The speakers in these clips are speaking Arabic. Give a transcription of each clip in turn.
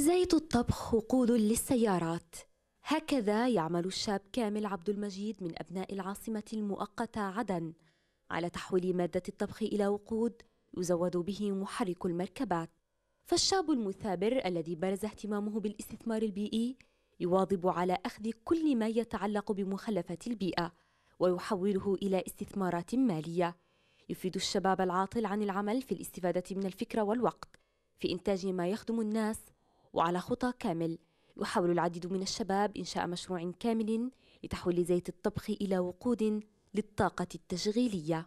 زيت الطبخ وقود للسيارات هكذا يعمل الشاب كامل عبد المجيد من أبناء العاصمة المؤقتة عدن على تحويل مادة الطبخ إلى وقود يزود به محرك المركبات فالشاب المثابر الذي برز اهتمامه بالاستثمار البيئي يواظب على أخذ كل ما يتعلق بمخلفات البيئة ويحوله إلى استثمارات مالية يفيد الشباب العاطل عن العمل في الاستفادة من الفكرة والوقت في إنتاج ما يخدم الناس وعلى خطى كامل يحاول العديد من الشباب إنشاء مشروع كامل لتحويل زيت الطبخ إلى وقود للطاقة التشغيلية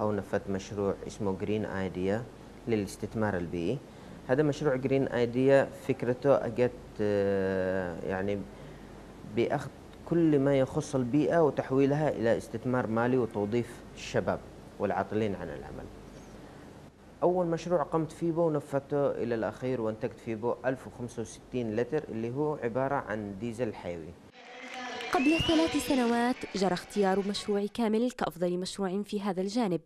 أو نفذ مشروع اسمه جرين آيديا للاستثمار البيئي هذا مشروع جرين آيديا فكرته أجت آه، يعني بأخذ كل ما يخص البيئة وتحويلها إلى استثمار مالي وتوظيف الشباب والعاطلين عن العمل اول مشروع قمت فيه ونفذته الى الاخير وانتجت فيه 1065 لتر اللي هو عباره عن ديزل حيوي قبل ثلاث سنوات جرى اختيار مشروع كامل كأفضل مشروع في هذا الجانب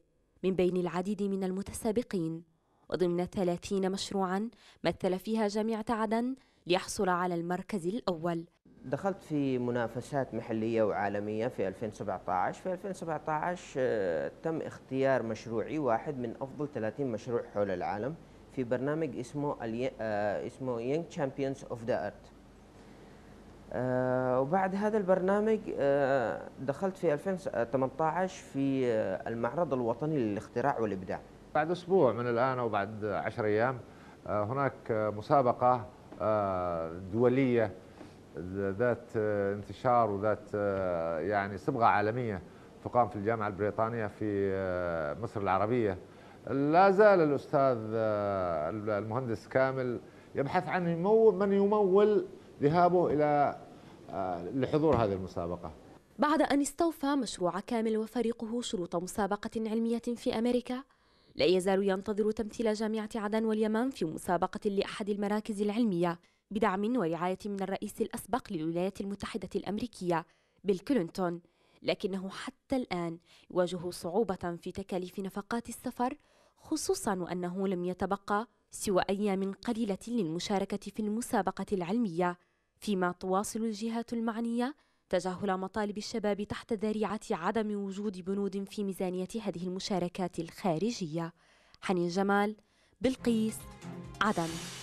من بين العديد من المتسابقين وضمن 30 مشروعا مثل فيها جامعة عدن ليحصل على المركز الأول دخلت في منافسات محلية وعالمية في 2017 في 2017 آه، تم اختيار مشروعي واحد من أفضل 30 مشروع حول العالم في برنامج اسمه آه، اسمه Young تشامبيونز اوف ذا Earth آه، وبعد هذا البرنامج دخلت في 2018 في المعرض الوطني للاختراع والابداع بعد اسبوع من الان او بعد 10 ايام هناك مسابقه دوليه ذات آه، انتشار وذات آه، يعني صبغه عالميه تقام في الجامعه البريطانيه في آه، مصر العربيه لا زال الاستاذ المهندس كامل يبحث عن من يمول ذهابه الى لحضور هذه المسابقه بعد أن استوفى مشروع كامل وفريقه شروط مسابقة علمية في أمريكا لا يزال ينتظر تمثيل جامعة عدن واليمن في مسابقة لأحد المراكز العلمية بدعم ورعاية من الرئيس الأسبق للولايات المتحدة الأمريكية بيل كلينتون لكنه حتى الآن يواجه صعوبة في تكاليف نفقات السفر خصوصا وأنه لم يتبقى سوى أيام قليلة للمشاركة في المسابقة العلمية فيما تواصل الجهات المعنية تجاهل مطالب الشباب تحت ذريعة عدم وجود بنود في ميزانية هذه المشاركات الخارجية حنين جمال بالقيس عدن